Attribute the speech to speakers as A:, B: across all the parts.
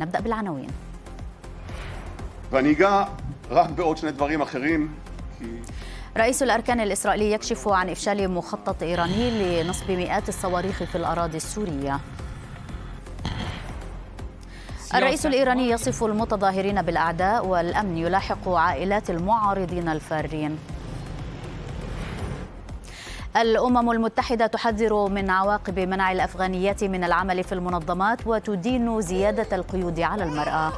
A: نبدا بالعناوين
B: ואני אגע רק בעוד שני اخرين
A: رئيس الأركان الإسرائيلي يكشف عن إفشال مخطط إيراني لنصب مئات الصواريخ في الأراضي السورية الرئيس الإيراني يصف المتظاهرين بالأعداء والأمن يلاحق عائلات المعارضين الفارين الأمم المتحدة تحذر من عواقب منع الأفغانيات من العمل في المنظمات وتدين زيادة القيود على المرأة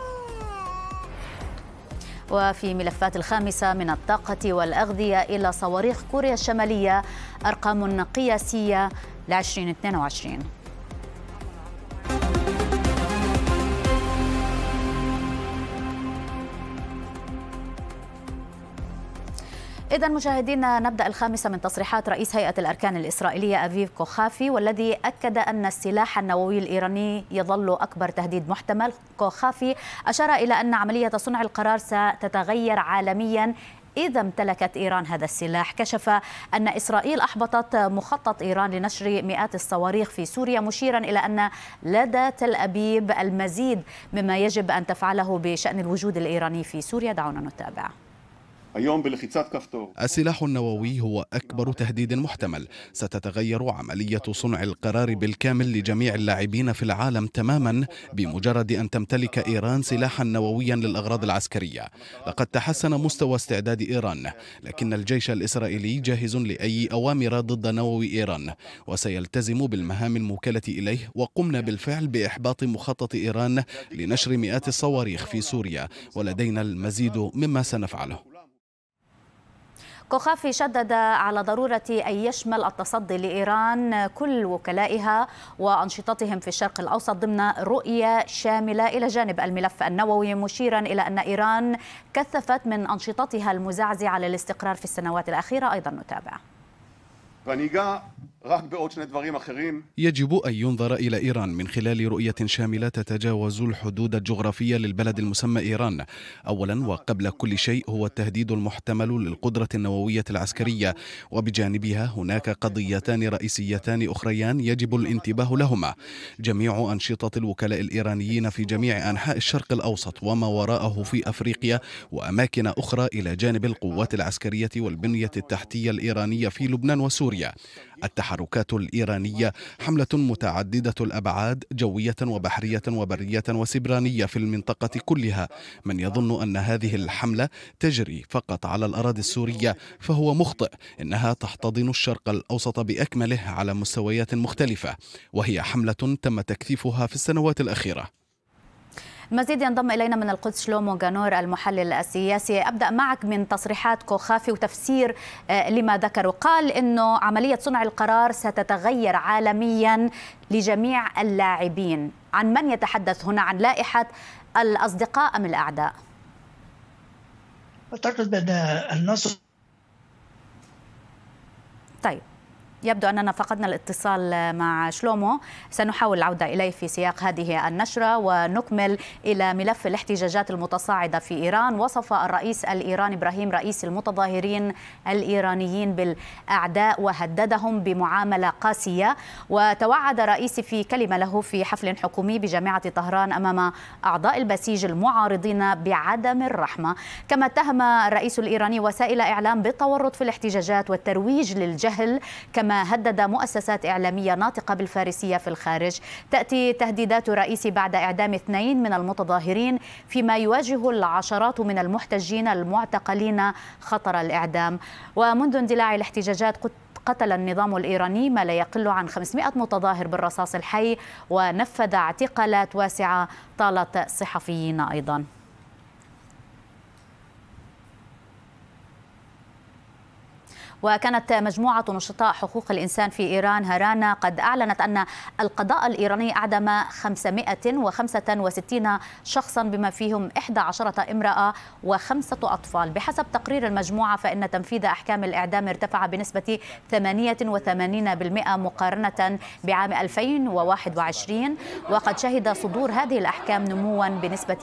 A: وفي ملفات الخامسة من الطاقة والأغذية إلى صواريخ كوريا الشمالية أرقام قياسية اثنين وعشرين إذا مشاهدينا نبدأ الخامسة من تصريحات رئيس هيئة الأركان الإسرائيلية أفيف كوخافي والذي أكد أن السلاح النووي الإيراني يظل أكبر تهديد محتمل كوخافي أشار إلى أن عملية صنع القرار ستتغير عالميا إذا امتلكت إيران هذا السلاح كشف أن إسرائيل أحبطت مخطط إيران لنشر مئات الصواريخ في سوريا مشيرا إلى أن لدى تل أبيب المزيد مما يجب أن تفعله بشأن الوجود الإيراني في سوريا دعونا نتابع
C: السلاح النووي هو أكبر تهديد محتمل ستتغير عملية صنع القرار بالكامل لجميع اللاعبين في العالم تماما بمجرد أن تمتلك إيران سلاحا نوويا للأغراض العسكرية لقد تحسن مستوى استعداد إيران لكن الجيش الإسرائيلي جاهز لأي أوامر ضد نووي إيران وسيلتزم بالمهام الموكلة إليه وقمنا بالفعل بإحباط مخطط إيران لنشر مئات الصواريخ في سوريا ولدينا المزيد مما سنفعله
A: كوخافي شدد على ضرورة أن يشمل التصدي لإيران كل وكلائها وأنشطتهم في الشرق الأوسط ضمن رؤية شاملة إلى جانب الملف النووي مشيرا إلى أن إيران كثفت من أنشطتها المزعزعة للاستقرار في السنوات الأخيرة أيضا نتابع
C: يجب أن ينظر إلى إيران من خلال رؤية شاملة تتجاوز الحدود الجغرافية للبلد المسمى إيران أولا وقبل كل شيء هو التهديد المحتمل للقدرة النووية العسكرية وبجانبها هناك قضيتان رئيسيتان أخريان يجب الانتباه لهما جميع أنشطة الوكلاء الإيرانيين في جميع أنحاء الشرق الأوسط وما وراءه في أفريقيا وأماكن أخرى إلى جانب القوات العسكرية والبنية التحتية الإيرانية في لبنان وسوريا التحركات الإيرانية حملة متعددة الأبعاد جوية وبحرية وبرية وسبرانية في المنطقة كلها من يظن أن هذه الحملة تجري فقط على الأراضي السورية فهو مخطئ إنها تحتضن الشرق الأوسط بأكمله على مستويات مختلفة وهي حملة تم تكثيفها في السنوات الأخيرة
A: المزيد ينضم إلينا من القدس شلومو جانور المحلل السياسي أبدأ معك من تصريحات كوخافي وتفسير آه، لما ذكروا قال أنه عملية صنع القرار ستتغير عالميا لجميع اللاعبين عن من يتحدث هنا عن لائحة الأصدقاء أم الأعداء
D: أعتقد أن
E: النصر
A: طيب يبدو أننا فقدنا الاتصال مع شلومو سنحاول العودة إليه في سياق هذه النشرة ونكمل إلى ملف الاحتجاجات المتصاعدة في إيران وصف الرئيس الإيراني إبراهيم رئيس المتظاهرين الإيرانيين بالأعداء وهددهم بمعاملة قاسية وتوعد رئيسي في كلمة له في حفل حكومي بجامعة طهران أمام أعضاء البسيج المعارضين بعدم الرحمة كما اتهم الرئيس الإيراني وسائل إعلام بالتورط في الاحتجاجات والترويج للجهل كما هدد مؤسسات إعلامية ناطقة بالفارسية في الخارج تأتي تهديدات رئيسي بعد إعدام اثنين من المتظاهرين فيما يواجه العشرات من المحتجين المعتقلين خطر الإعدام ومنذ اندلاع الاحتجاجات قتل النظام الإيراني ما لا يقل عن 500 متظاهر بالرصاص الحي ونفذ اعتقالات واسعة طالت صحفيين أيضاً وكانت مجموعة نشطاء حقوق الإنسان في إيران هارانا قد أعلنت أن القضاء الإيراني أعدم 565 شخصا بما فيهم 11 امرأة وخمسة أطفال بحسب تقرير المجموعة فإن تنفيذ أحكام الإعدام ارتفع بنسبة 88% مقارنة بعام 2021 وقد شهد صدور هذه الأحكام نموا بنسبة 8%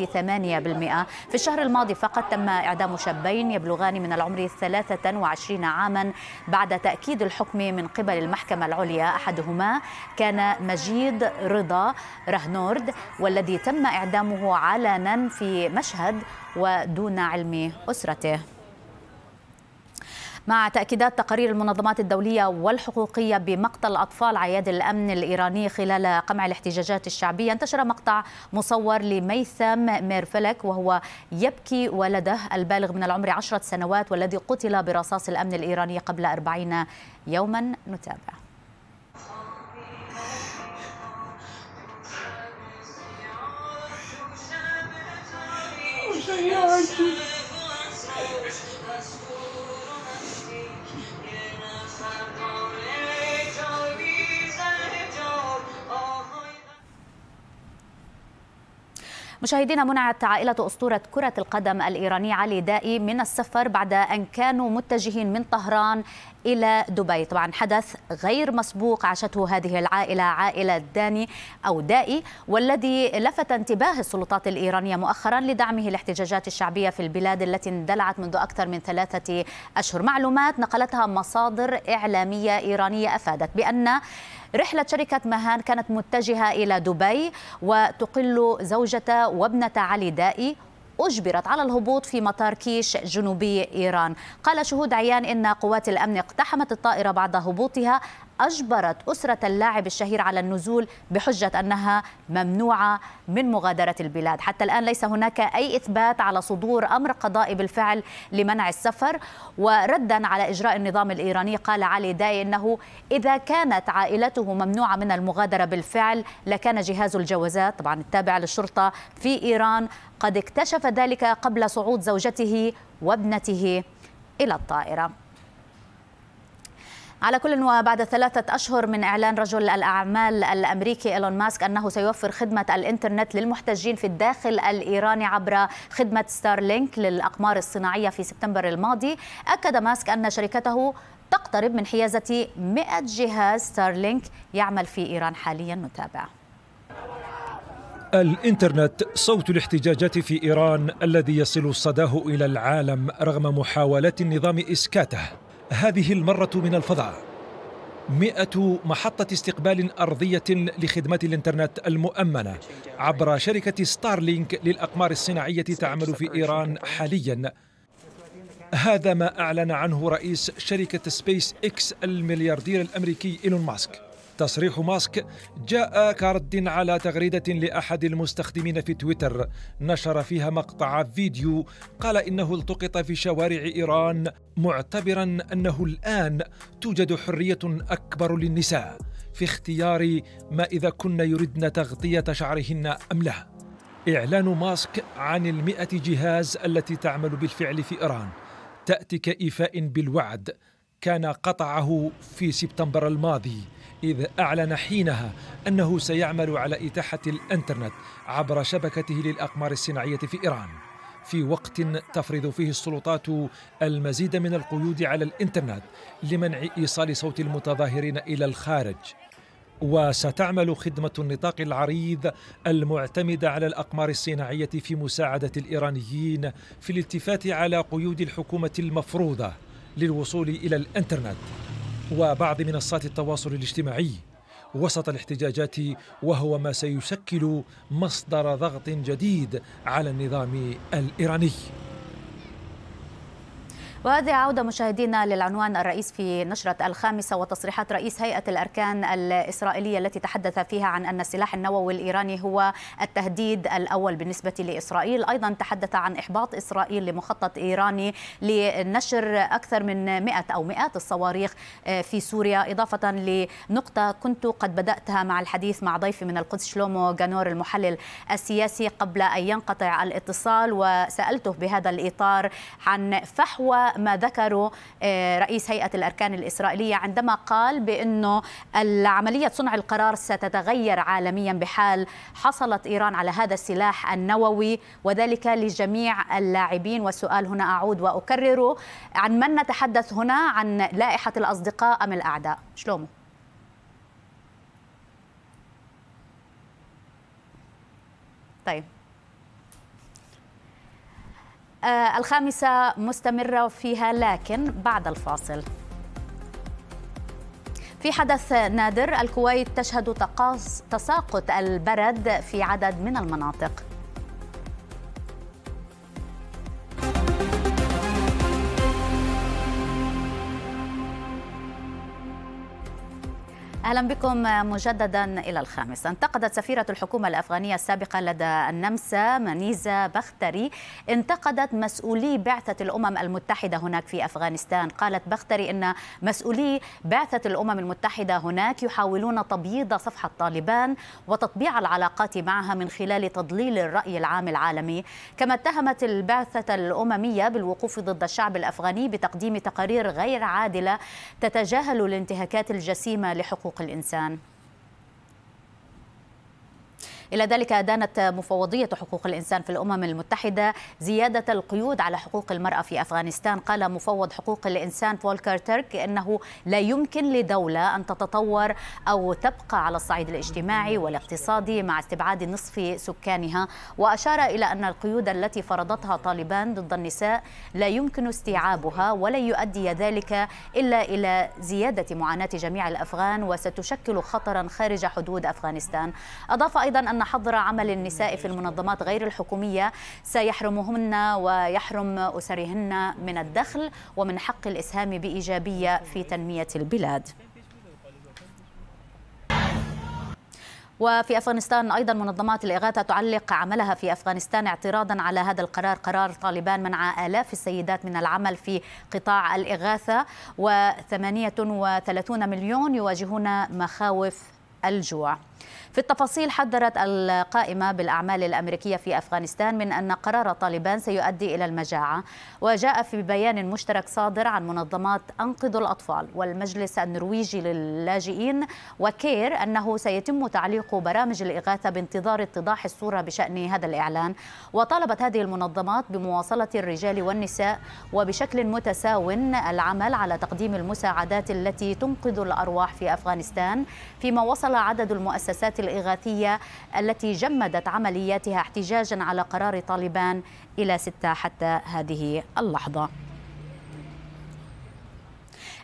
A: في الشهر الماضي فقط تم إعدام شابين يبلغان من العمر 23 عاما بعد تأكيد الحكم من قبل المحكمة العليا أحدهما كان مجيد رضا رهنورد والذي تم إعدامه علنا في مشهد ودون علم أسرته مع تأكيدات تقارير المنظمات الدولية والحقوقية بمقتل أطفال عياد الأمن الإيراني خلال قمع الاحتجاجات الشعبية انتشر مقطع مصور لميثم ميرفلك وهو يبكي ولده البالغ من العمر عشرة سنوات والذي قتل برصاص الأمن الإيراني قبل أربعين يوما نتابع
D: oh, Yeah,
A: مشاهدينا منعت عائلة أسطورة كرة القدم الإيراني علي دائي من السفر بعد أن كانوا متجهين من طهران إلى دبي طبعا حدث غير مسبوق عاشته هذه العائلة عائلة داني أو دائي والذي لفت انتباه السلطات الإيرانية مؤخرا لدعمه الاحتجاجات الشعبية في البلاد التي اندلعت منذ أكثر من ثلاثة أشهر معلومات نقلتها مصادر إعلامية إيرانية أفادت بأن رحلة شركة مهان كانت متجهة إلى دبي وتقل زوجة وابنة علي دائي أجبرت على الهبوط في مطار كيش جنوبي إيران قال شهود عيان إن قوات الأمن اقتحمت الطائرة بعد هبوطها أجبرت أسرة اللاعب الشهير على النزول بحجة أنها ممنوعة من مغادرة البلاد حتى الآن ليس هناك أي إثبات على صدور أمر قضائي بالفعل لمنع السفر وردا على إجراء النظام الإيراني قال علي داي أنه إذا كانت عائلته ممنوعة من المغادرة بالفعل لكان جهاز الجوازات طبعا التابع للشرطة في إيران قد اكتشف ذلك قبل صعود زوجته وابنته إلى الطائرة على كل وبعد ثلاثة أشهر من إعلان رجل الأعمال الأمريكي إيلون ماسك أنه سيوفر خدمة الإنترنت للمحتجين في الداخل الإيراني عبر خدمة ستارلينك للأقمار الصناعية في سبتمبر الماضي أكد ماسك أن شركته تقترب من حيازة 100 جهاز ستارلينك يعمل في إيران حاليا نتابع
F: الانترنت صوت الاحتجاجات في ايران الذي يصل صداه الى العالم رغم محاولات النظام اسكاته هذه المرة من الفضاء مئة محطة استقبال أرضية لخدمات الإنترنت المؤمنة عبر شركة ستارلينك للأقمار الصناعية تعمل في إيران حالياً هذا ما أعلن عنه رئيس شركة سبيس إكس الملياردير الأمريكي إيلون ماسك تصريح ماسك جاء كرد على تغريدة لأحد المستخدمين في تويتر نشر فيها مقطع فيديو قال إنه التقط في شوارع إيران معتبرا أنه الآن توجد حرية أكبر للنساء في اختيار ما إذا كن يردن تغطية شعرهن أم لا إعلان ماسك عن المئة جهاز التي تعمل بالفعل في إيران تأتي كإيفاء بالوعد كان قطعه في سبتمبر الماضي إذ أعلن حينها أنه سيعمل على إتاحة الإنترنت عبر شبكته للأقمار الصناعية في إيران في وقت تفرض فيه السلطات المزيد من القيود على الإنترنت لمنع إيصال صوت المتظاهرين إلى الخارج وستعمل خدمة النطاق العريض المعتمدة على الأقمار الصناعية في مساعدة الإيرانيين في الالتفات على قيود الحكومة المفروضة للوصول إلى الإنترنت وبعض منصات التواصل الاجتماعي وسط الاحتجاجات وهو ما سيشكل مصدر ضغط جديد على النظام الايراني
A: وهذه عودة مشاهدينا للعنوان الرئيس في نشرة الخامسة وتصريحات رئيس هيئة الأركان الإسرائيلية التي تحدث فيها عن أن السلاح النووي الإيراني هو التهديد الأول بالنسبة لإسرائيل أيضا تحدث عن إحباط إسرائيل لمخطط إيراني لنشر أكثر من 100 أو مئات الصواريخ آه، في سوريا إضافة لنقطة كنت قد بدأتها مع الحديث مع ضيفي من القدس شلومو جانور المحلل السياسي قبل أن ينقطع الاتصال وسألته بهذا الإطار عن فحوى ما ذكره آه، رئيس هيئة الأركان الإسرائيلية عندما قال بأنه عملية صنع القرار ستتغير عالميا بحال حصلت إيران على هذا السلاح النووي وذلك لجميع اللاعبين والسؤال هنا أعود وأكرره عن من نتحدث هنا عن لائحة الأصدقاء أم الأعداء شلومو طيب آه، الخامسة مستمرة فيها لكن بعد الفاصل في حدث نادر الكويت تشهد تساقط البرد في عدد من المناطق أهلا بكم مجددا إلى الخامس انتقدت سفيرة الحكومة الأفغانية السابقة لدى النمسا منيزة بختري انتقدت مسؤولي بعثة الأمم المتحدة هناك في أفغانستان قالت بختري أن مسؤولي بعثة الأمم المتحدة هناك يحاولون تبييض صفحة طالبان وتطبيع العلاقات معها من خلال تضليل الرأي العام العالمي كما اتهمت البعثة الأممية بالوقوف ضد الشعب الأفغاني بتقديم تقارير غير عادلة تتجاهل الانتهاكات الجسيمة لحقوق الإنسان إلى ذلك دانت مفوضية حقوق الإنسان في الأمم المتحدة زيادة القيود على حقوق المرأة في أفغانستان قال مفوض حقوق الإنسان فولكر تيرك أنه لا يمكن لدولة أن تتطور أو تبقى على الصعيد الاجتماعي والاقتصادي مع استبعاد نصف سكانها وأشار إلى أن القيود التي فرضتها طالبان ضد النساء لا يمكن استيعابها ولن يؤدي ذلك إلا إلى زيادة معاناة جميع الأفغان وستشكل خطرا خارج حدود أفغانستان أضاف أيضا أن أن حظر عمل النساء في المنظمات غير الحكومية سيحرمهن ويحرم أسرهن من الدخل ومن حق الإسهام بإيجابية في تنمية البلاد وفي أفغانستان أيضا منظمات الإغاثة تعلق عملها في أفغانستان اعتراضا على هذا القرار قرار طالبان منع آلاف السيدات من العمل في قطاع الإغاثة و38 مليون يواجهون مخاوف الجوع في التفاصيل حذرت القائمة بالأعمال الأمريكية في أفغانستان من أن قرار طالبان سيؤدي إلى المجاعة وجاء في بيان مشترك صادر عن منظمات أنقذوا الأطفال والمجلس النرويجي للاجئين وكير أنه سيتم تعليق برامج الإغاثة بانتظار اتضاح الصورة بشأن هذا الإعلان وطالبت هذه المنظمات بمواصلة الرجال والنساء وبشكل متساو العمل على تقديم المساعدات التي تنقذ الأرواح في أفغانستان فيما وصل عدد المؤسسات الإغاثية التي جمدت عملياتها احتجاجا على قرار طالبان إلى ستة حتى هذه اللحظة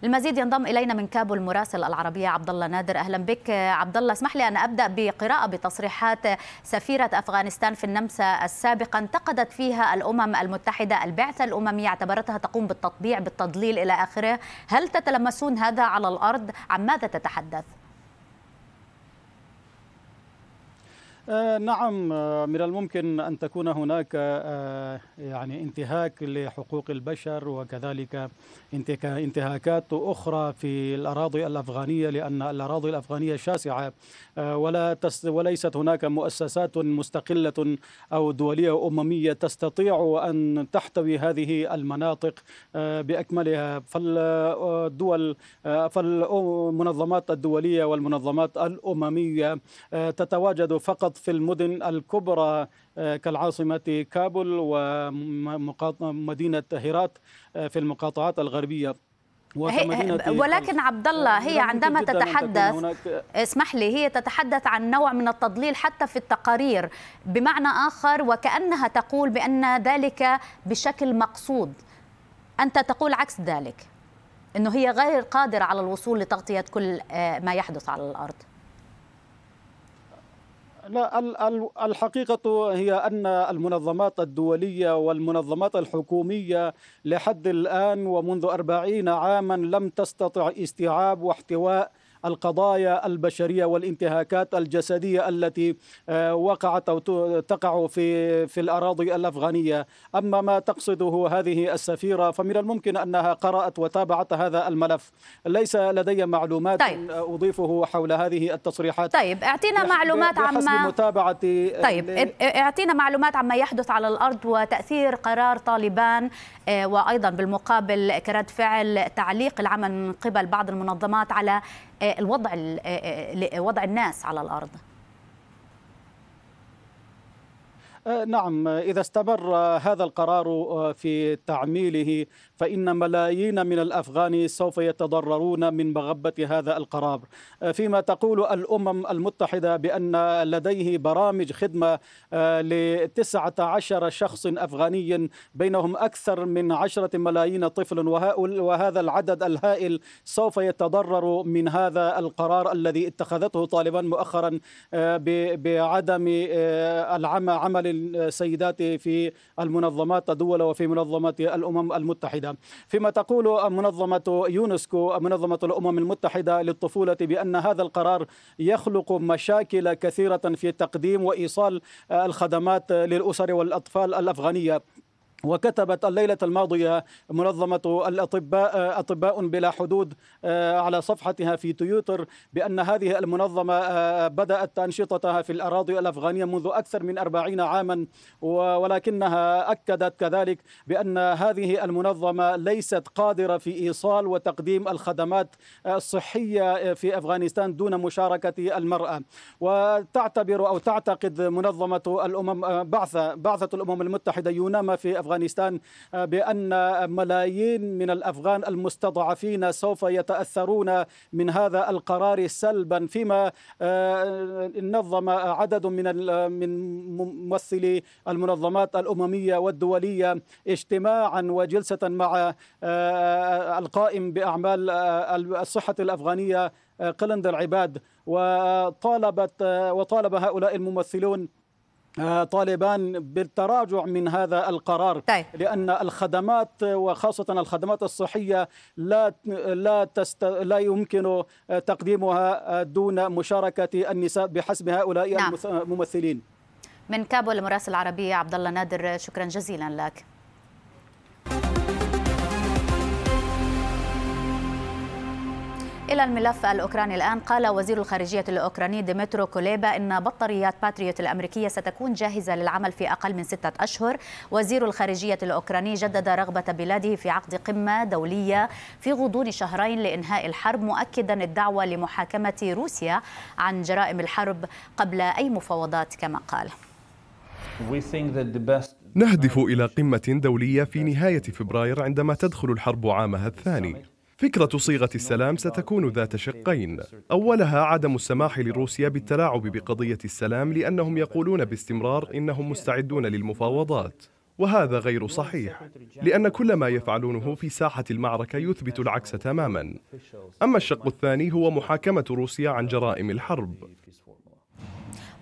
A: المزيد ينضم الينا من كابو المراسل العربيه عبد الله نادر اهلا بك عبد الله اسمح لي ان ابدا بقراءه بتصريحات سفيره افغانستان في النمسا السابقه انتقدت فيها الامم المتحده البعثه الامميه اعتبرتها تقوم بالتطبيع بالتضليل الى اخره هل تتلمسون هذا على الارض عن ماذا تتحدث
E: آه، نعم آه، من الممكن ان تكون هناك آه، يعني انتهاك لحقوق البشر وكذلك انتهاكات اخرى في الاراضي الافغانيه لان الاراضي الافغانيه شاسعه ولا وليست هناك مؤسسات مستقله او دوليه امميه تستطيع ان تحتوي هذه المناطق باكملها فالدول فالمنظمات الدوليه والمنظمات الامميه تتواجد فقط في المدن الكبرى آه، كالعاصمة كابول ومدينة هيرات آه، في المقاطعات الغربية آه، ولكن عبد
A: الله هي عندما تتحدث اسمح لي هي تتحدث عن نوع من التضليل حتى في التقارير بمعنى اخر وكانها تقول بان ذلك بشكل مقصود انت تقول عكس ذلك انه هي غير قادره على الوصول لتغطيه كل ما يحدث على
G: الارض
E: لا الحقيقة هي أن المنظمات الدولية والمنظمات الحكومية لحد الآن ومنذ أربعين عاما لم تستطع استيعاب واحتواء القضايا البشريه والانتهاكات الجسديه التي آه، وقعت او تقع في في الاراضي الافغانيه، اما ما تقصده هذه السفيره فمن الممكن انها قرات وتابعت هذا الملف، ليس لدي معلومات طيب. اضيفه حول هذه التصريحات طيب اعطينا معلومات عما متابعه طيب
A: اعطينا معلومات عما يحدث على الارض وتاثير قرار طالبان آه، وايضا بالمقابل كرد فعل تعليق العمل من قبل بعض المنظمات على آه، الوضع آه، آه، وضع الناس على الارض
E: نعم إذا استمر هذا القرار في تعميله فإن ملايين من الأفغان سوف يتضررون من مغبة هذا القرار آه، فيما تقول الأمم المتحدة بأن لديه برامج خدمة آه، ل 19 شخص أفغاني بينهم أكثر من 10 ملايين طفل وهذا العدد الهائل سوف يتضرر من هذا القرار الذي اتخذته طالبان مؤخرا آه، بعدم العمل عمل السيدات في المنظمات الدول وفي منظمة الأمم المتحدة المتحدة فيما تقول منظمة يونسكو منظمة الأمم المتحدة للطفولة بأن هذا القرار يخلق مشاكل كثيرة في تقديم وإيصال الخدمات للأسر والأطفال الأفغانية وكتبت الليلة الماضية منظمة الأطباء أطباء بلا حدود آه، على صفحتها في تويتر بأن هذه المنظمة آه، بدأت أنشطتها في الأراضي الأفغانية منذ أكثر من أربعين عاما ولكنها أكدت كذلك بأن هذه المنظمة ليست قادرة في إيصال وتقديم الخدمات الصحية في أفغانستان دون مشاركة المرأة وتعتبر أو تعتقد منظمة الأمم آه، بعثة بعثة الأمم المتحدة يونما في افغانستان آه، بان ملايين من الافغان المستضعفين سوف يتاثرون من هذا القرار سلبا فيما آه، نظم عدد من آه، من ممثلي المنظمات الامميه والدوليه اجتماعا وجلسه مع القائم باعمال الصحه الافغانيه قلند العباد وطالبت وطالب هؤلاء الممثلون آه، طالبان بالتراجع من هذا القرار طيب. لان الخدمات وخاصه الخدمات الصحيه لا لا تست... لا يمكن تقديمها دون مشاركه النساء بحسب هؤلاء نعم. الممثلين
A: من كابول المراسل العربي عبد الله نادر شكرا جزيلا لك إلى الملف الأوكراني الآن قال وزير الخارجية الأوكراني ديمترو كوليبا إن بطاريات باتريوت الأمريكية ستكون جاهزة للعمل في أقل من ستة أشهر وزير الخارجية الأوكراني جدد رغبة بلاده في عقد قمة دولية في غضون شهرين لإنهاء الحرب مؤكدا الدعوة لمحاكمة روسيا عن جرائم الحرب قبل أي مفاوضات كما قال
B: نهدف إلى قمة دولية في نهاية فبراير عندما تدخل الحرب عامها الثاني فكرة صيغة السلام ستكون ذات شقين أولها عدم السماح لروسيا بالتلاعب بقضية السلام لأنهم يقولون باستمرار إنهم مستعدون للمفاوضات وهذا غير صحيح لأن كل ما يفعلونه في ساحة المعركة يثبت العكس تماما أما الشق الثاني هو محاكمة روسيا عن جرائم الحرب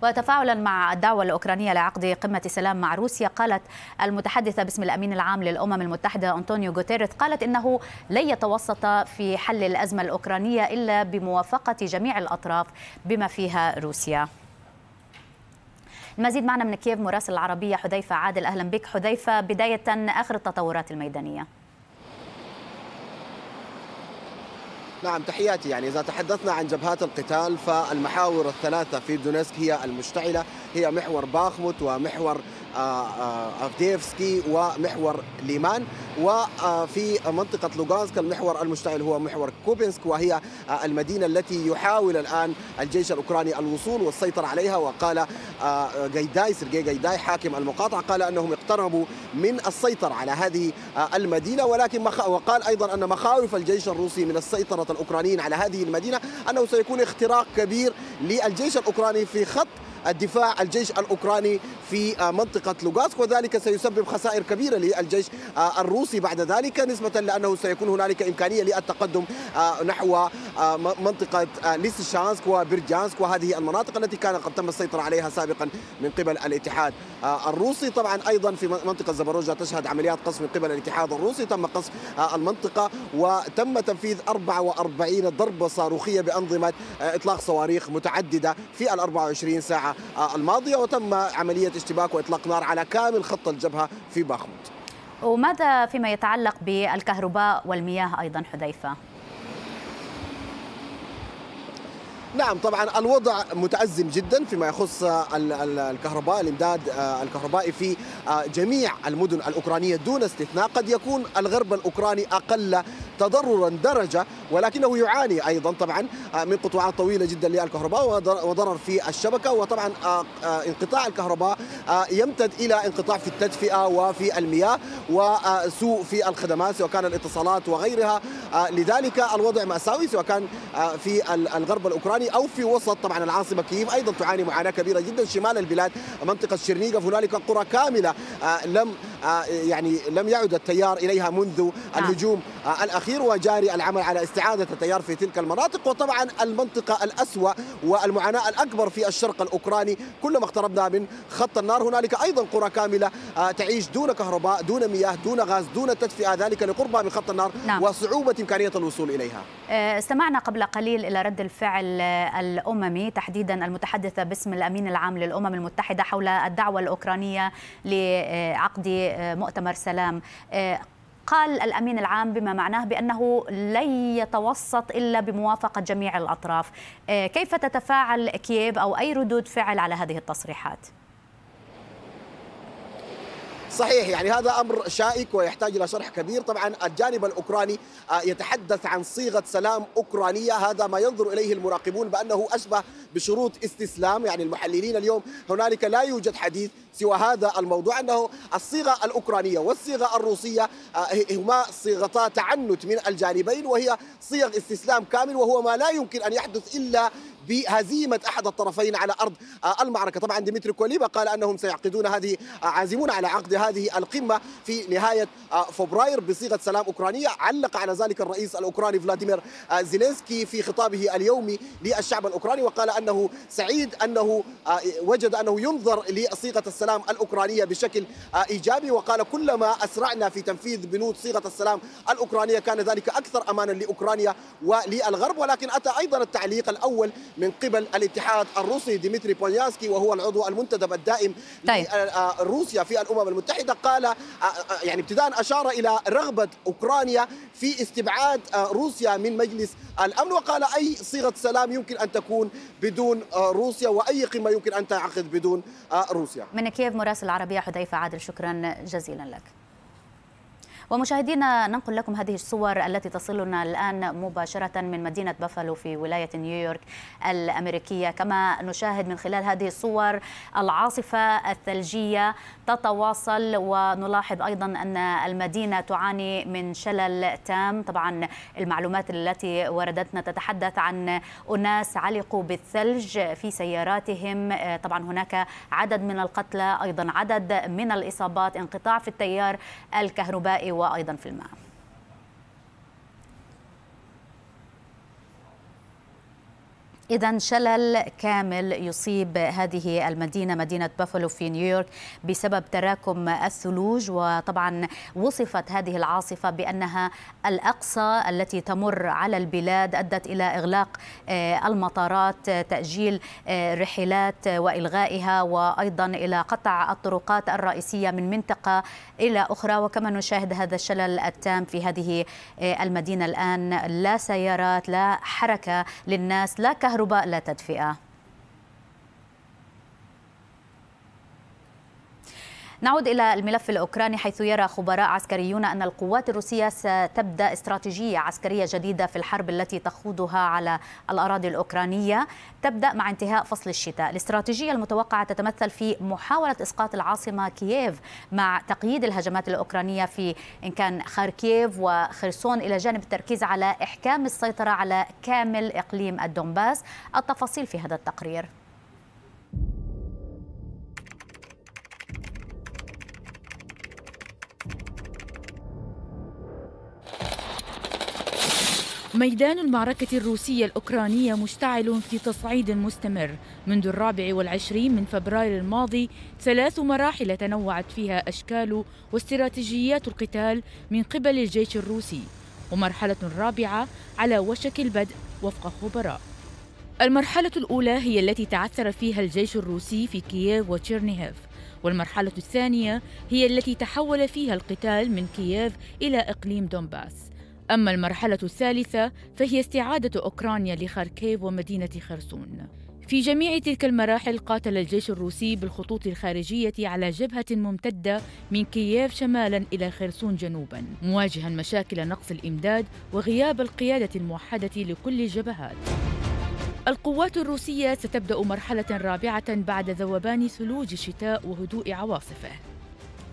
A: وتفاعلا مع الدعوة الأوكرانية لعقد قمة سلام مع روسيا قالت المتحدثة باسم الأمين العام للأمم المتحدة أنطونيو غوتيريث قالت إنه لن يتوسط في حل الأزمة الأوكرانية إلا بموافقة جميع الأطراف بما فيها روسيا المزيد معنا من كييف مراسل العربية حذيفة عادل أهلا بك حذيفة بداية آخر التطورات الميدانية
H: نعم تحياتي يعني إذا تحدثنا عن جبهات القتال فالمحاور الثلاثة في دونيسك هي المشتعلة هي محور باخموت ومحور آه، آه، افديفسكي ومحور ليمان وفي آه، منطقة لوغانسك المحور المشتعل هو محور كوبينسك وهي المدينة التي يحاول الآن الجيش الأوكراني الوصول والسيطرة عليها وقال جايداي سيرجي جايداي حاكم المقاطعة قال أنهم اقتربوا من السيطرة على هذه المدينة ولكن وقال أيضا أن مخاوف الجيش الروسي من السيطرة الأوكرانيين على هذه المدينة أنه سيكون اختراق كبير للجيش الأوكراني في خط الدفاع الجيش الأوكراني في آه، منطقة لوغاسك وذلك سيسبب خسائر كبيرة للجيش آه، الروسي بعد ذلك نسبة لأنه سيكون هنالك إمكانية للتقدم آه، نحو منطقة ليسشانسك وبرجانسك وهذه المناطق التي كان قد تم السيطرة عليها سابقا من قبل الاتحاد الروسي طبعا أيضا في منطقة زبروجة تشهد عمليات قصف من قبل الاتحاد الروسي تم قصف المنطقة وتم تنفيذ 44 ضربة صاروخية بأنظمة إطلاق صواريخ متعددة في ال 24 ساعة الماضية وتم عملية اشتباك وإطلاق نار على كامل خط الجبهة في باخمود
A: وماذا فيما يتعلق بالكهرباء والمياه أيضا حذيفة؟
H: نعم طبعا الوضع متأزم جدا فيما يخص الكهرباء الامداد الكهربائي في جميع المدن الأوكرانية دون استثناء قد يكون الغرب الأوكراني أقل تضررا درجة ولكنه يعاني ايضا طبعا آه، من قطوعات طويله جدا للكهرباء وضرر في الشبكه وطبعا آه، آه، انقطاع الكهرباء يمتد الى انقطاع في التدفئه وفي المياه وسوء في الخدمات سواء كان الاتصالات وغيرها لذلك الوضع ماساوي سواء كان في الغرب الاوكراني او في وسط طبعا العاصمه كييف ايضا تعاني معاناه كبيره جدا شمال البلاد منطقه شرنيغف هنالك قرى كامله لم يعني لم يعد التيار اليها منذ نعم. الهجوم الاخير وجاري العمل على است استعادة التيار في تلك المناطق وطبعا المنطقة الأسوأ والمعاناة الأكبر في الشرق الأوكراني كلما اقتربنا من خط النار هنالك أيضا قرى كاملة آه، تعيش دون كهرباء دون مياه دون غاز دون تدفئة ذلك لقربها من خط النار نعم. وصعوبة إمكانية الوصول إليها
A: آه، استمعنا قبل قليل إلى رد الفعل آه، الأممي تحديدا المتحدثة باسم الأمين العام للأمم المتحدة حول الدعوة الأوكرانية لعقد مؤتمر سلام قال الأمين العام بما معناه بأنه لن يتوسط إلا بموافقة جميع الأطراف إيه، كيف تتفاعل كييف أو أي ردود فعل على هذه التصريحات؟
H: صحيح يعني هذا امر شائك ويحتاج الى شرح كبير طبعا الجانب الاوكراني آه، يتحدث عن صيغه سلام اوكرانيه هذا ما ينظر اليه المراقبون بانه اشبه بشروط استسلام يعني المحللين اليوم هنالك لا يوجد حديث سوى هذا الموضوع انه الصيغه الاوكرانيه والصيغه الروسيه آه، هما صيغتا تعنت من الجانبين وهي صيغ استسلام كامل وهو ما لا يمكن ان يحدث الا بهزيمه احد الطرفين على ارض آه، المعركه طبعا ديمتري كوليبا قال انهم سيعقدون هذه آه، عازمون على عقد هذه القمه في نهايه آه، فبراير بصيغه سلام اوكرانيه علق على ذلك الرئيس الاوكراني فلاديمير زيلينسكي في خطابه اليومي للشعب الاوكراني وقال انه سعيد انه وجد انه ينظر لصيغه السلام الاوكرانيه بشكل ايجابي وقال كلما اسرعنا في تنفيذ بنود صيغه السلام الاوكرانيه كان ذلك اكثر امانا لاوكرانيا وللغرب ولكن اتى ايضا التعليق الاول من قبل الاتحاد الروسي ديمتري بونياسكي وهو العضو المنتدب الدائم طيب. لروسيا آه، آه، في الامم المتحده قال آه، يعني ابتداء اشار الى رغبه اوكرانيا في استبعاد روسيا من مجلس الامن وقال اي صيغه سلام يمكن ان تكون بدون روسيا واي قمه يمكن ان تعقد بدون روسيا.
A: من كييف مراسل العربيه حذيفه عادل شكرا جزيلا لك. ومشاهدينا ننقل لكم هذه الصور التي تصلنا الآن مباشرة من مدينة بافلو في ولاية نيويورك الأمريكية كما نشاهد من خلال هذه الصور العاصفة الثلجية تتواصل ونلاحظ أيضا أن المدينة تعاني من شلل تام طبعا المعلومات التي وردتنا تتحدث عن أناس علقوا بالثلج في سياراتهم طبعا هناك عدد من القتلى أيضا عدد من الإصابات انقطاع في التيار الكهربائي وايضا في المعامل إذا شلل كامل يصيب هذه المدينة مدينة بافلو في نيويورك بسبب تراكم الثلوج وطبعا وصفت هذه العاصفة بأنها الأقصى التي تمر على البلاد أدت إلى إغلاق آه، المطارات تأجيل آه، رحلات آه، وإلغائها وأيضا إلى قطع الطرقات الرئيسية من منطقة إلى أخرى وكما نشاهد هذا الشلل التام في هذه المدينة الآن لا سيارات لا حركة للناس لا كهرباء كهرباء لا تدفئة نعود إلى الملف الأوكراني حيث يرى خبراء عسكريون أن القوات الروسية ستبدأ استراتيجية عسكرية جديدة في الحرب التي تخوضها على الأراضي الأوكرانية تبدأ مع انتهاء فصل الشتاء الاستراتيجية المتوقعة تتمثل في محاولة إسقاط العاصمة كييف مع تقييد الهجمات الأوكرانية في إن كان خاركييف وخرسون إلى جانب التركيز على إحكام السيطرة على كامل إقليم الدومباس التفاصيل في هذا التقرير
G: ميدان المعركة الروسية الأوكرانية مشتعل في تصعيد مستمر منذ الرابع والعشرين من فبراير الماضي ثلاث مراحل تنوعت فيها أشكال واستراتيجيات القتال من قبل الجيش الروسي ومرحلة رابعة على وشك البدء وفق خبراء المرحلة الأولى هي التي تعثر فيها الجيش الروسي في كييف وتشيرنيهيف والمرحلة الثانية هي التي تحول فيها القتال من كييف إلى إقليم دونباس أما المرحلة الثالثة فهي استعادة أوكرانيا لخاركيف ومدينة خرسون في جميع تلك المراحل قاتل الجيش الروسي بالخطوط الخارجية على جبهة ممتدة من كييف شمالا إلى خرسون جنوبا مواجها مشاكل نقص الإمداد وغياب القيادة الموحدة لكل الجبهات القوات الروسية ستبدأ مرحلة رابعة بعد ذوبان ثلوج الشتاء وهدوء عواصفه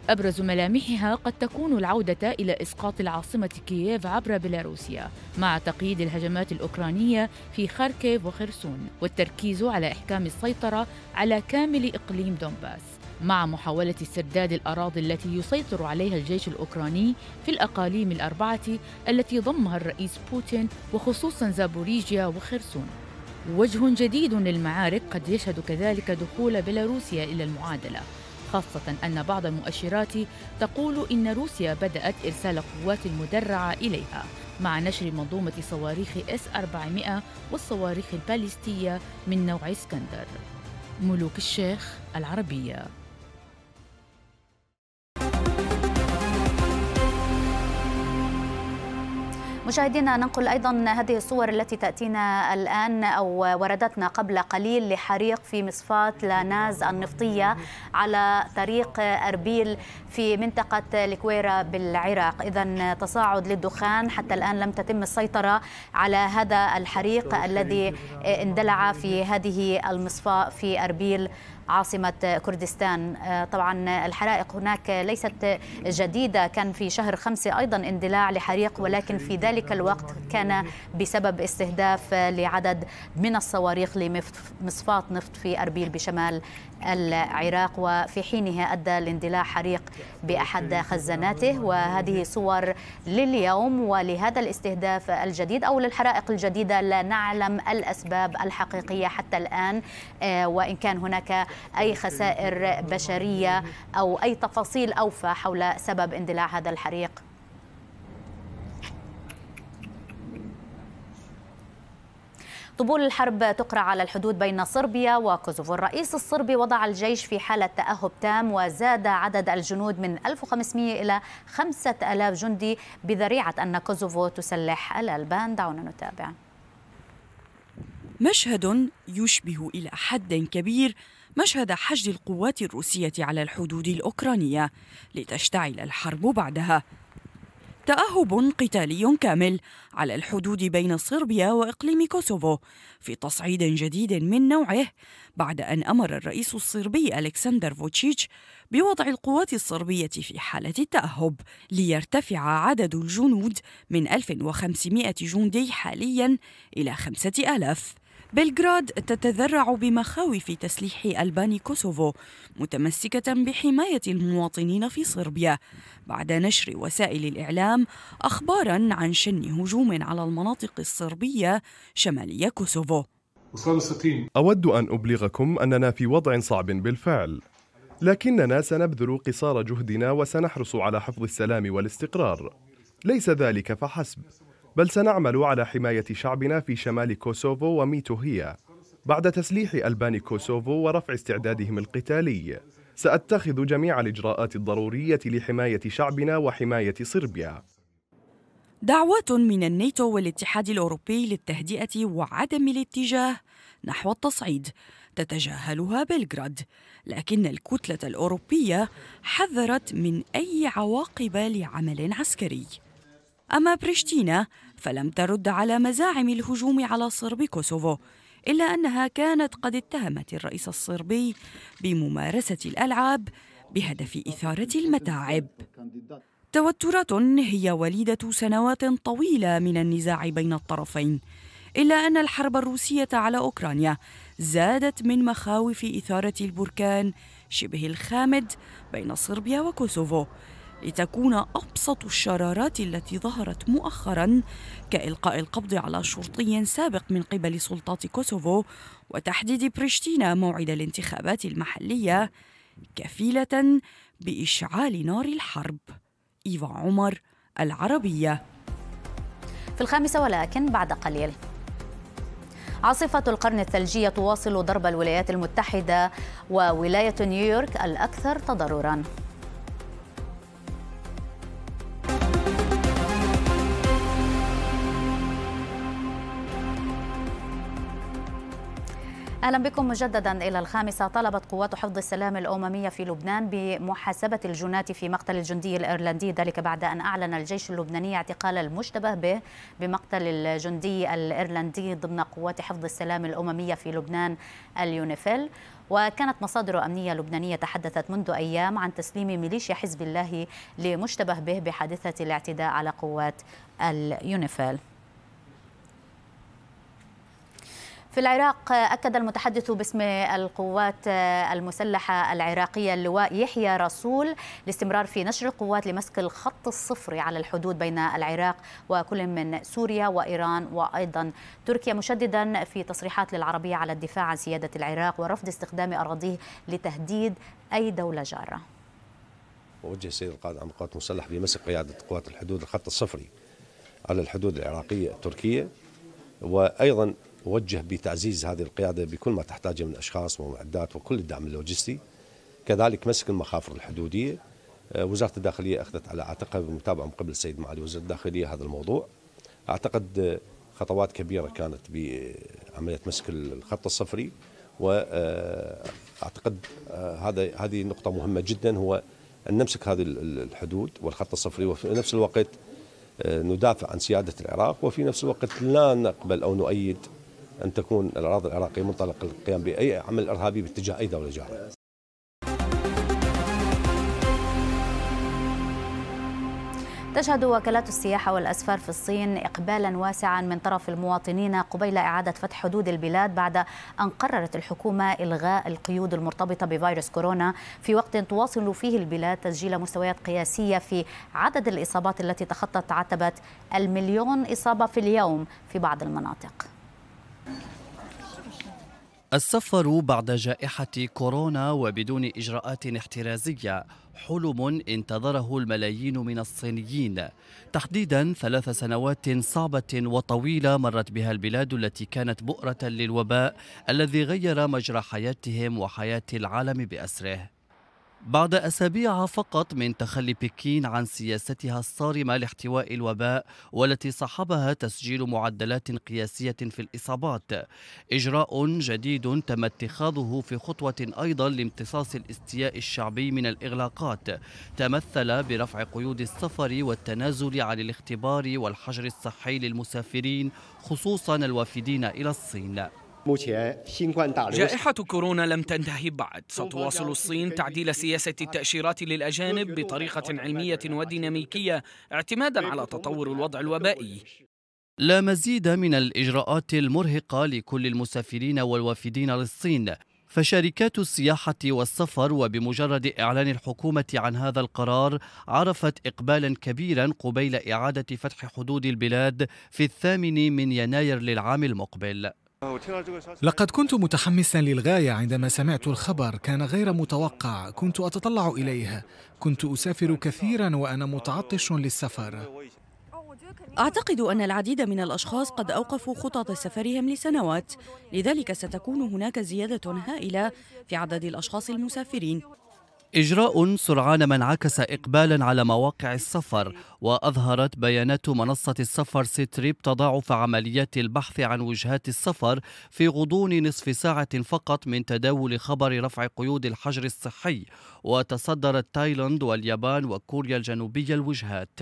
G: أبرز ملامحها قد تكون العودة إلى إسقاط العاصمة كييف عبر بيلاروسيا مع تقييد الهجمات الأوكرانية في خاركيف وخرسون والتركيز على إحكام السيطرة على كامل إقليم دونباس مع محاولة استرداد الأراضي التي يسيطر عليها الجيش الأوكراني في الأقاليم الأربعة التي ضمها الرئيس بوتين وخصوصا زابوريجيا وخرسون وجه جديد للمعارك قد يشهد كذلك دخول بيلاروسيا إلى المعادلة خاصة أن بعض المؤشرات تقول إن روسيا بدأت إرسال قوات مدرعة إليها مع نشر منظومة صواريخ s 400 والصواريخ الباليستية من نوع اسكندر ملوك الشيخ العربيه
A: مشاهدينا ننقل أيضا هذه الصور التي تأتينا الآن أو وردتنا قبل قليل لحريق في مصفاة لاناز النفطية على طريق أربيل في منطقة الكويرة بالعراق إذا تصاعد للدخان حتى الآن لم تتم السيطرة على هذا الحريق الذي اندلع في هذه المصفاة في أربيل عاصمة كردستان آه، طبعا الحرائق هناك ليست جديدة كان في شهر خمسة أيضا اندلاع لحريق ولكن في ذلك الوقت كان بسبب استهداف لعدد من الصواريخ لمصفاة نفط في أربيل بشمال العراق وفي حينها أدى لاندلاع حريق بأحد خزاناته وهذه صور لليوم ولهذا الاستهداف الجديد أو للحرائق الجديدة لا نعلم الأسباب الحقيقية حتى الآن آه، وإن كان هناك أي خسائر بشرية أو أي تفاصيل أوفى حول سبب اندلاع هذا الحريق؟ طبول الحرب تقرع على الحدود بين صربيا وكوسوفو الرئيس الصربي وضع الجيش في حالة تأهب تام وزاد عدد الجنود من 1500 إلى 5000 جندي بذريعة أن كوسوفو تسلح الألبان دعونا نتابع
I: مشهد يشبه إلى حد كبير مشهد حشد القوات الروسية على الحدود الأوكرانية لتشتعل الحرب بعدها تأهب قتالي كامل على الحدود بين صربيا وإقليم كوسوفو في تصعيد جديد من نوعه بعد أن أمر الرئيس الصربي ألكسندر فوتشيتش بوضع القوات الصربية في حالة التأهب ليرتفع عدد الجنود من 1500 جندي حاليا إلى 5000 بلغراد تتذرع بمخاوف تسليح ألبان كوسوفو متمسكة بحماية المواطنين في صربيا بعد نشر وسائل الإعلام أخبارا عن شن هجوم على المناطق الصربية شمالية كوسوفو
B: أود أن أبلغكم أننا في وضع صعب بالفعل لكننا سنبذل قصار جهدنا وسنحرص على حفظ السلام والاستقرار ليس ذلك فحسب بل سنعمل على حماية شعبنا في شمال كوسوفو وميتوهيا بعد تسليح ألبان كوسوفو ورفع استعدادهم القتالي سأتخذ جميع الإجراءات الضرورية لحماية شعبنا وحماية صربيا
I: دعوات من الناتو والاتحاد الأوروبي للتهدئة وعدم الاتجاه نحو التصعيد تتجاهلها بلغراد لكن الكتلة الأوروبية حذرت من أي عواقب لعمل عسكري أما بريشتينا فلم ترد على مزاعم الهجوم على صرب كوسوفو إلا أنها كانت قد اتهمت الرئيس الصربي بممارسة الألعاب بهدف إثارة المتاعب توترات هي وليدة سنوات طويلة من النزاع بين الطرفين إلا أن الحرب الروسية على أوكرانيا زادت من مخاوف إثارة البركان شبه الخامد بين صربيا وكوسوفو لتكون أبسط الشرارات التي ظهرت مؤخرا كإلقاء القبض على شرطي سابق من قبل سلطات كوسوفو وتحديد بريشتينا موعد الانتخابات المحلية كفيلة بإشعال نار الحرب إيفا عمر العربية
A: في الخامسة ولكن بعد قليل عاصفة القرن الثلجية تواصل ضرب الولايات المتحدة وولاية نيويورك الأكثر تضرراً أهلا بكم مجددا إلى الخامسة طلبت قوات حفظ السلام الأممية في لبنان بمحاسبة الجنات في مقتل الجندي الإيرلندي ذلك بعد أن أعلن الجيش اللبناني اعتقال المشتبه به بمقتل الجندي الإيرلندي ضمن قوات حفظ السلام الأممية في لبنان اليونيفيل وكانت مصادر أمنية لبنانية تحدثت منذ أيام عن تسليم ميليشيا حزب الله لمشتبه به بحادثة الاعتداء على قوات اليونيفيل في العراق أكد المتحدث باسم القوات المسلحة العراقية اللواء يحيى رسول الاستمرار في نشر القوات لمسك الخط الصفري على الحدود بين العراق وكل من سوريا وإيران وأيضا تركيا مشددا في تصريحات للعربية على الدفاع عن سيادة العراق ورفض استخدام أراضيه لتهديد أي دولة جارة
B: ووجه السيد القائد عن القوات المسلحة بمسك قيادة قوات الحدود الخط الصفري على الحدود العراقية التركية وأيضا وجه بتعزيز هذه القيادة بكل ما تحتاجه من أشخاص ومعدات وكل الدعم اللوجستي كذلك مسك المخافر الحدودية آه، وزارة الداخلية أخذت على عاتقها بمتابعة من قبل السيد معالي وزير الداخلية هذا الموضوع أعتقد آه، خطوات كبيرة كانت بعملية مسك الخط الصفري وأعتقد آه، هذا هذه نقطة مهمة جدا هو أن نمسك هذه الحدود والخط الصفري وفي نفس الوقت ندافع عن سيادة العراق وفي نفس الوقت لا نقبل أو نؤيد أن تكون الأراضي العراقية منطلق للقيام بأي عمل إرهابي باتجاه أي دولة جارة
A: تشهد وكالات السياحة والأسفار في الصين إقبالا واسعا من طرف المواطنين قبيل إعادة فتح حدود البلاد بعد أن قررت الحكومة إلغاء القيود المرتبطة بفيروس كورونا في وقت تواصل فيه البلاد تسجيل مستويات قياسية في عدد الإصابات التي تخطت عتبة المليون إصابة في اليوم في بعض المناطق
D: السفر بعد جائحة كورونا وبدون إجراءات احترازية حلم انتظره الملايين من الصينيين تحديدا ثلاث سنوات صعبة وطويلة مرت بها البلاد التي كانت بؤرة للوباء الذي غير مجرى حياتهم وحياة العالم بأسره بعد أسابيع فقط من تخلي بكين عن سياستها الصارمة لاحتواء الوباء والتي صاحبها تسجيل معدلات قياسية في الإصابات إجراء جديد تم اتخاذه في خطوة أيضا لامتصاص الاستياء الشعبي من الإغلاقات تمثل برفع قيود السفر والتنازل عن الاختبار والحجر الصحي للمسافرين خصوصا الوافدين إلى الصين
H: جائحة
D: كورونا لم تنتهي بعد ستواصل الصين تعديل سياسة التأشيرات للأجانب بطريقة علمية وديناميكية اعتمادا على تطور الوضع الوبائي لا مزيد من الإجراءات المرهقة لكل المسافرين والوافدين للصين فشركات السياحة والسفر وبمجرد إعلان الحكومة عن هذا القرار عرفت إقبالا كبيرا قبيل إعادة فتح حدود البلاد في الثامن من يناير للعام المقبل لقد كنت متحمسا
E: للغاية عندما سمعت الخبر كان غير متوقع كنت أتطلع إليه كنت أسافر كثيرا وأنا متعطش للسفر
I: أعتقد أن العديد من الأشخاص قد أوقفوا خطط سفرهم لسنوات لذلك ستكون هناك زيادة هائلة في عدد الأشخاص المسافرين
D: إجراء سرعان ما انعكس إقبالا على مواقع السفر وأظهرت بيانات منصة السفر سيتريب تضاعف عمليات البحث عن وجهات السفر في غضون نصف ساعة فقط من تداول خبر رفع قيود الحجر الصحي وتصدرت تايلاند واليابان وكوريا الجنوبية الوجهات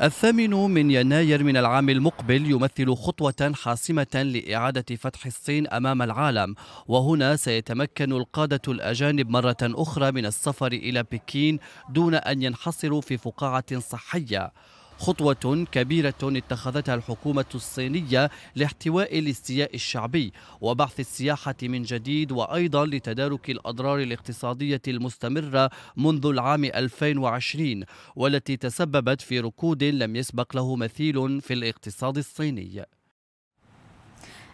D: الثامن من يناير من العام المقبل يمثل خطوة حاسمة لإعادة فتح الصين أمام العالم وهنا سيتمكن القادة الأجانب مرة أخرى من السفر إلى بكين دون أن ينحصروا في فقاعة صحية خطوة كبيرة اتخذتها الحكومة الصينية لاحتواء الاستياء الشعبي وبعث السياحة من جديد وأيضا لتدارك الأضرار الاقتصادية المستمرة منذ العام 2020 والتي تسببت في ركود لم يسبق له مثيل في الاقتصاد الصيني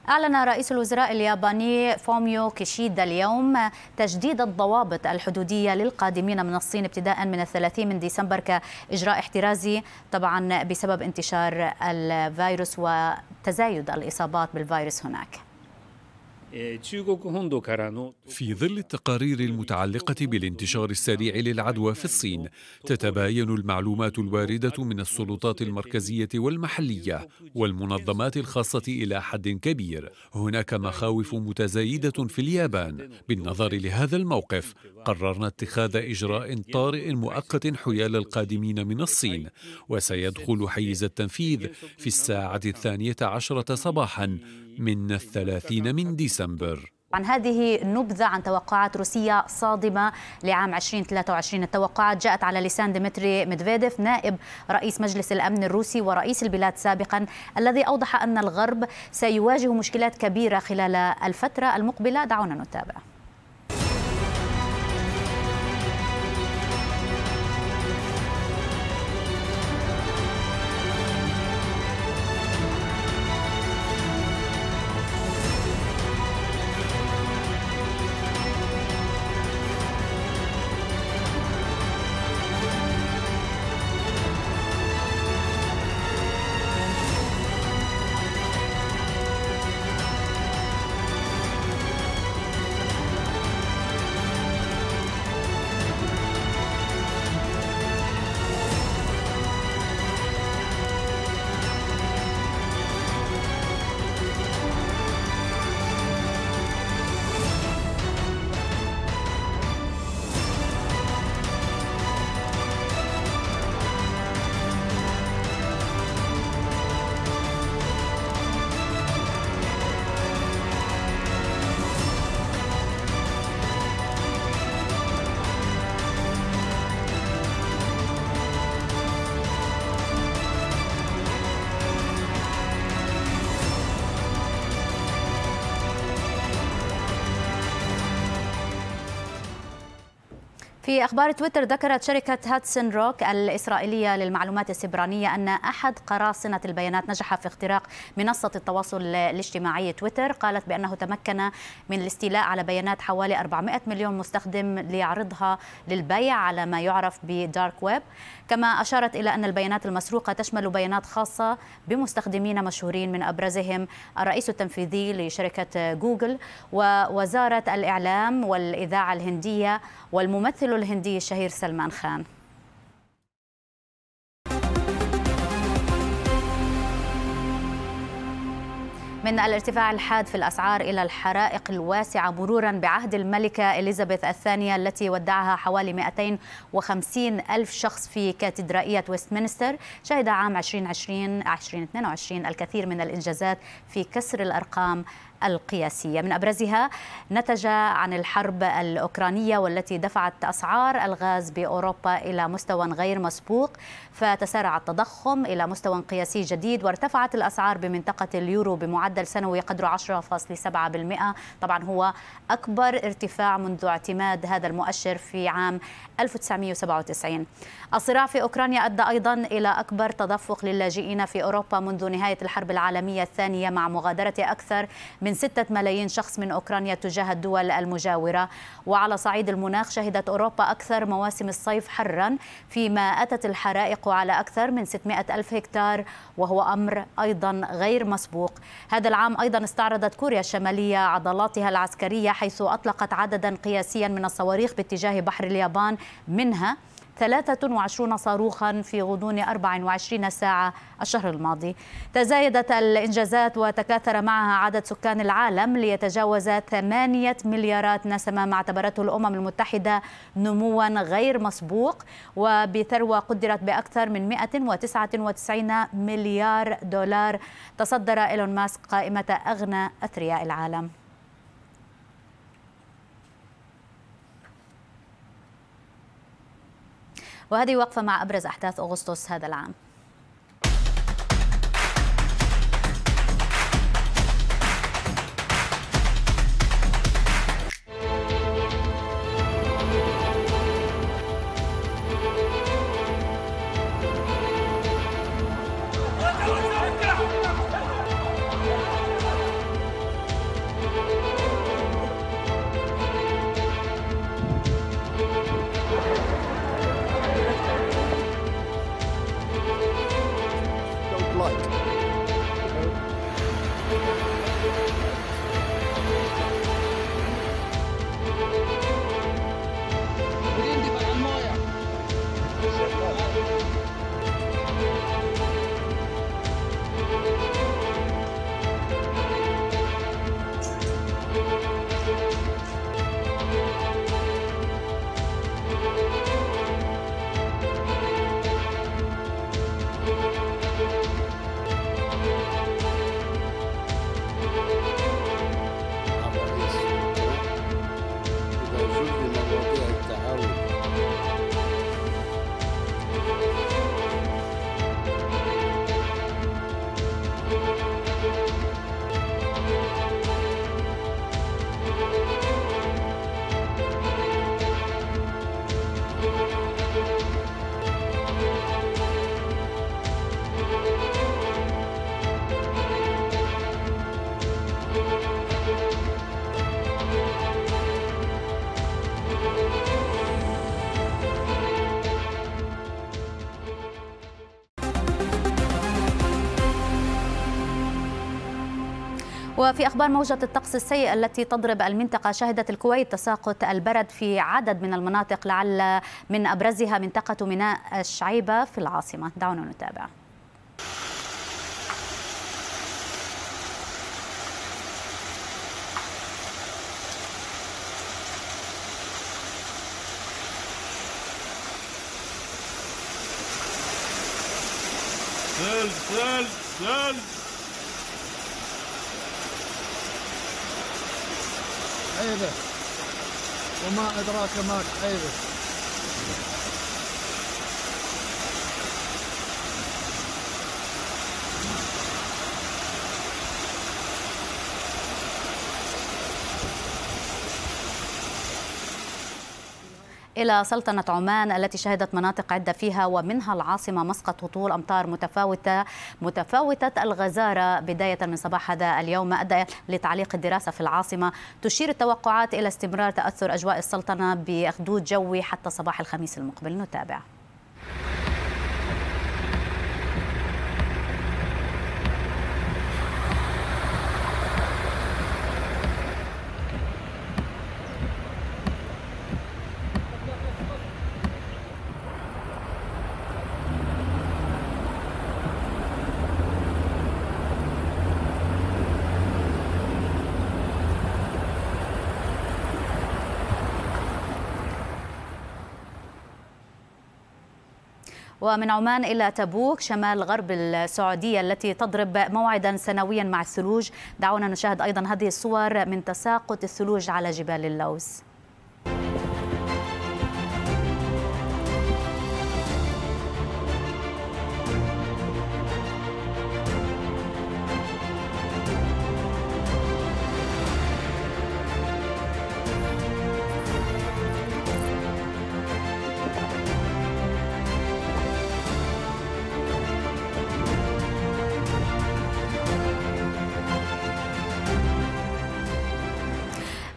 A: أعلن رئيس الوزراء الياباني فوميو كيشيدا اليوم تجديد الضوابط الحدودية للقادمين من الصين ابتداء من الثلاثين من ديسمبر كإجراء احترازي طبعا بسبب انتشار الفيروس وتزايد الإصابات بالفيروس هناك
F: إيه، في ظل التقارير المتعلقة بالانتشار السريع للعدوى في الصين، تتباين المعلومات الواردة من السلطات المركزية والمحلية والمنظمات الخاصة إلى حد كبير. هناك مخاوف متزايدة في اليابان. بالنظر لهذا الموقف، قررنا اتخاذ إجراء طارئ مؤقت حيال القادمين من الصين، وسيدخل حيز التنفيذ في الساعة الثانية عشرة صباحاً من الثلاثين من ديسمبر
A: عن هذه نبذة عن توقعات روسية صادمة لعام 2023 التوقعات جاءت على لسان ديمتري ميدفيديف نائب رئيس مجلس الأمن الروسي ورئيس البلاد سابقا الذي أوضح أن الغرب سيواجه مشكلات كبيرة خلال الفترة المقبلة دعونا نتابع في أخبار تويتر ذكرت شركة هاتسن روك الإسرائيلية للمعلومات السبرانية أن أحد قراصنة البيانات نجح في اختراق منصة التواصل الاجتماعي تويتر قالت بأنه تمكن من الاستيلاء على بيانات حوالي 400 مليون مستخدم ليعرضها للبيع على ما يعرف بدارك ويب كما أشارت إلى أن البيانات المسروقة تشمل بيانات خاصة بمستخدمين مشهورين من أبرزهم الرئيس التنفيذي لشركة جوجل ووزارة الإعلام والإذاعة الهندية والممثل الهندي الشهير سلمان خان من الارتفاع الحاد في الأسعار إلى الحرائق الواسعة مرورا بعهد الملكة إليزابيث الثانية التي ودعها حوالي 250 ألف شخص في كاتدرائية ويستمنستر شهد عام 2020 2022 الكثير من الإنجازات في كسر الأرقام القياسية من أبرزها نتج عن الحرب الأوكرانية والتي دفعت أسعار الغاز بأوروبا إلى مستوى غير مسبوق فتسارع التضخم إلى مستوى قياسي جديد وارتفعت الأسعار بمنطقة اليورو بمعدل سنوي قدره 10.7% طبعا هو أكبر ارتفاع منذ اعتماد هذا المؤشر في عام 1997 الصراع في أوكرانيا أدى أيضا إلى أكبر تدفق للاجئين في أوروبا منذ نهاية الحرب العالمية الثانية مع مغادرة أكثر من من 6 ملايين شخص من أوكرانيا تجاه الدول المجاورة وعلى صعيد المناخ شهدت أوروبا أكثر مواسم الصيف حرا فيما أتت الحرائق على أكثر من 600 ألف هكتار وهو أمر أيضا غير مسبوق هذا العام أيضا استعرضت كوريا الشمالية عضلاتها العسكرية حيث أطلقت عددا قياسيا من الصواريخ باتجاه بحر اليابان منها 23 صاروخا في غضون 24 ساعة الشهر الماضي تزايدت الإنجازات وتكاثر معها عدد سكان العالم ليتجاوز 8 مليارات نسمة ما اعتبرته الأمم المتحدة نموا غير مسبوق وبثروة قدرت بأكثر من 199 مليار دولار تصدر إيلون ماسك قائمة أغنى أثرياء العالم وهذه وقفة مع أبرز أحداث أغسطس هذا العام وفي أخبار موجة الطقس السيء التي تضرب المنطقة شهدت الكويت تساقط البرد في عدد من المناطق لعل من أبرزها منطقة ميناء الشعيبة في العاصمة دعونا نتابع
B: Sell, sell, sell.
G: عيبه وما أدراك ما عيبه
A: إلى سلطنة عمان التي شهدت مناطق عدة فيها ومنها العاصمة مسقط هطول أمطار متفاوتة متفاوتة الغزارة بداية من صباح هذا اليوم أدى لتعليق الدراسة في العاصمة تشير التوقعات إلى استمرار تأثر أجواء السلطنة بأخدود جوي حتى صباح الخميس المقبل نتابع ومن عمان إلى تبوك شمال غرب السعودية التي تضرب موعدا سنويا مع الثلوج دعونا نشاهد أيضا هذه الصور من تساقط الثلوج على جبال اللوز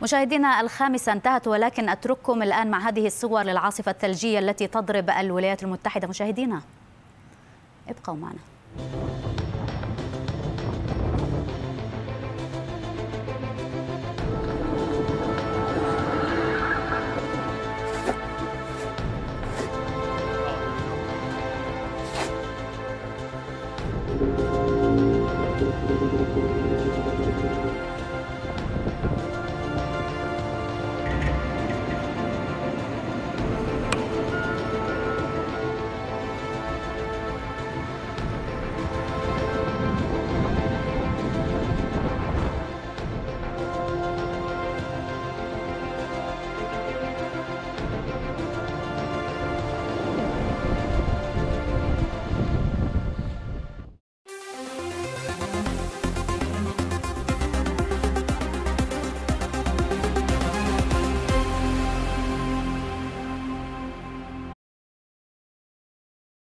A: مشاهدينا الخامسة انتهت ولكن أترككم الآن مع هذه الصور للعاصفة الثلجية التي تضرب الولايات المتحدة مشاهدينا ابقوا معنا